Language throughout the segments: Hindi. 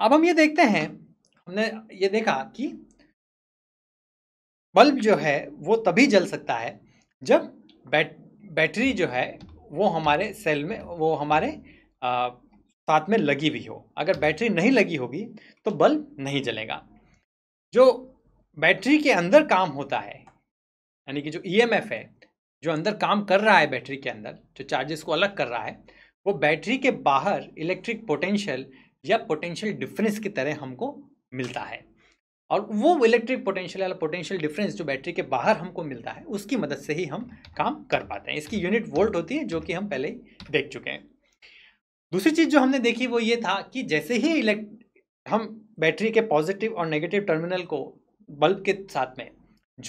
अब हम ये देखते हैं हमने ये देखा कि बल्ब जो है वो तभी जल सकता है जब बैट बैटरी जो है वो हमारे सेल में वो हमारे आ, साथ में लगी हुई हो अगर बैटरी नहीं लगी होगी तो बल्ब नहीं जलेगा जो बैटरी के अंदर काम होता है यानी कि जो ईएमएफ e है जो अंदर काम कर रहा है बैटरी के अंदर जो चार्जेस को अलग कर रहा है वो बैटरी के बाहर इलेक्ट्रिक पोटेंशियल या पोटेंशियल डिफरेंस की तरह हमको मिलता है और वो इलेक्ट्रिक पोटेंशियल या पोटेंशियल डिफरेंस जो बैटरी के बाहर हमको मिलता है उसकी मदद से ही हम काम कर पाते हैं इसकी यूनिट वोल्ट होती है जो कि हम पहले ही देख चुके हैं दूसरी चीज़ जो हमने देखी वो ये था कि जैसे ही इलेक्ट हम बैटरी के पॉजिटिव और नेगेटिव टर्मिनल को बल्ब के साथ में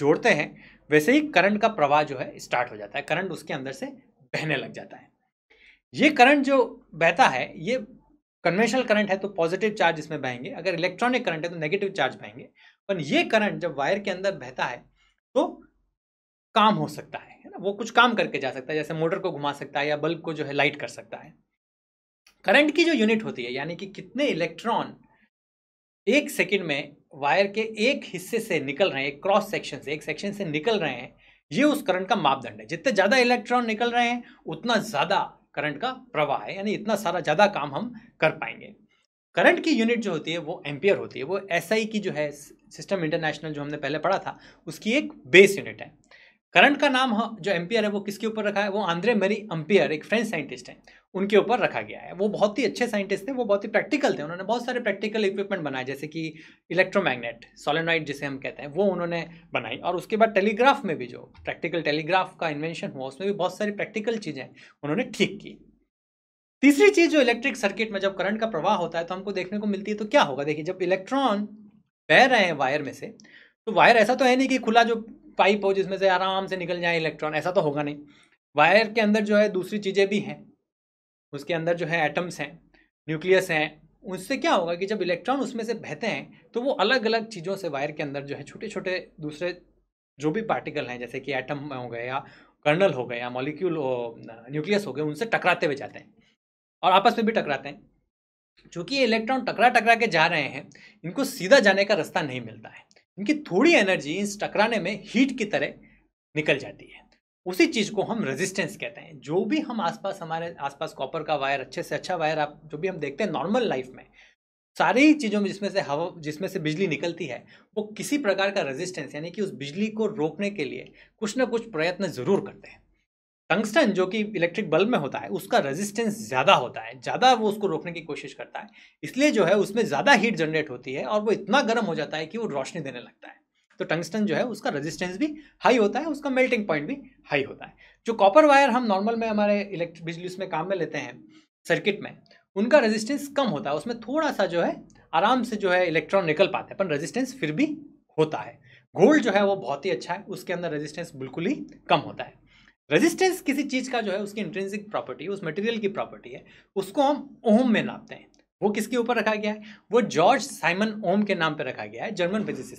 जोड़ते हैं वैसे ही करंट का प्रवाह जो है स्टार्ट हो जाता है करंट उसके अंदर से बहने लग जाता है ये करंट जो बहता है ये कन्वेंशनल करंट है तो पॉजिटिव चार्ज इसमें बहेंगे अगर इलेक्ट्रॉनिक करंट है तो नेगेटिव चार्ज बहेंगे पर ये करंट जब वायर के अंदर बहता है तो काम हो सकता है ना वो कुछ काम करके जा सकता है जैसे मोटर को घुमा सकता है या बल्ब को जो है लाइट कर सकता है करंट की जो यूनिट होती है यानी कि कितने इलेक्ट्रॉन एक सेकंड में वायर के एक हिस्से से निकल रहे हैं एक क्रॉस सेक्शन से एक सेक्शन से निकल रहे हैं ये उस करंट का मापदंड है जितने ज़्यादा इलेक्ट्रॉन निकल रहे हैं उतना ज़्यादा करंट का प्रवाह है यानी इतना सारा ज़्यादा काम हम कर पाएंगे करंट की यूनिट जो होती है वो एम्पियर होती है वो एस SI की जो है सिस्टम इंटरनेशनल जो हमने पहले पढ़ा था उसकी एक बेस यूनिट है करंट का नाम जो एम्पियर है वो किसके ऊपर रखा है वो आंद्रे मेरी एम्पियर एक फ्रेंच साइंटिस्ट हैं उनके ऊपर रखा गया है वो बहुत ही अच्छे साइंटिस्ट थे वो बहुत ही प्रैक्टिकल थे उन्होंने बहुत सारे प्रैक्टिकल इक्विपमेंट बनाए जैसे कि इलेक्ट्रोमैग्नेट सोलेनाइट जिसे हम कहते हैं वो उन्होंने बनाई और उसके बाद टेलीग्राफ में भी जो प्रैक्टिकल टेलीग्राफ का इन्वेंशन हुआ उसमें भी बहुत सारी प्रैक्टिकल चीज़ें उन्होंने ठीक की तीसरी चीज़ जो इलेक्ट्रिक सर्किट में जब करंट का प्रवाह होता है तो हमको देखने को मिलती है तो क्या होगा देखिए जब इलेक्ट्रॉन बह रहे हैं वायर में से तो वायर ऐसा तो है नहीं कि खुला जो पाइप हो जिसमें से आराम से निकल जाए इलेक्ट्रॉन ऐसा तो होगा नहीं वायर के अंदर जो है दूसरी चीज़ें भी हैं उसके अंदर जो है एटम्स हैं न्यूक्लियस हैं उनसे क्या होगा कि जब इलेक्ट्रॉन उसमें से बहते हैं तो वो अलग अलग चीज़ों से वायर के अंदर जो है छोटे छोटे दूसरे जो भी पार्टिकल हैं जैसे कि एटम हो गए या कर्नल हो गए या मॉलिक्यूल न्यूक्लियस हो गए उनसे टकराते हुए जाते हैं और आपस में भी टकराते हैं चूँकि ये इलेक्ट्रॉन टकरा टकरा के जा रहे हैं इनको सीधा जाने का रास्ता नहीं मिलता है इनकी थोड़ी एनर्जी इस टकराने में हीट की तरह निकल जाती है उसी चीज़ को हम रेजिस्टेंस कहते हैं जो भी हम आसपास हमारे आसपास कॉपर का वायर अच्छे से अच्छा वायर आप जो भी हम देखते हैं नॉर्मल लाइफ में सारी चीज़ों में जिसमें से हवा जिसमें से बिजली निकलती है वो किसी प्रकार का रेजिस्टेंस यानी कि उस बिजली को रोकने के लिए कुछ ना कुछ प्रयत्न ज़रूर करते हैं टंगस्टन जो कि इलेक्ट्रिक बल्ब में होता है उसका रेजिस्टेंस ज़्यादा होता है ज़्यादा वो उसको रोकने की कोशिश करता है इसलिए जो है उसमें ज़्यादा हीट जनरेट होती है और वो इतना गर्म हो जाता है कि वो रोशनी देने लगता है तो टंगस्टन जो है उसका रेजिस्टेंस भी हाई होता है उसका मेल्टिंग पॉइंट भी हाई होता है जो कॉपर वायर हम नॉर्मल में हमारे इलेक्ट्रिक बिजली उसमें काम में लेते हैं सर्किट में उनका रेजिस्टेंस कम होता है उसमें थोड़ा सा जो है आराम से जो है इलेक्ट्रॉन निकल पाते हैं पर रेजिस्टेंस फिर भी होता है गोल्ड जो है वो बहुत ही अच्छा है उसके अंदर रेजिस्टेंस बिल्कुल ही कम होता है रेजिस्टेंस किसी चीज़ का जो है उसकी इंट्रेंसिक प्रॉपर्टी उस मटेरियल की प्रॉपर्टी है उसको हम ओम में नापते हैं वो किसके ऊपर रखा गया है वो जॉर्ज साइमन ओम के नाम पर रखा गया है जर्मन फिजिसिस्ट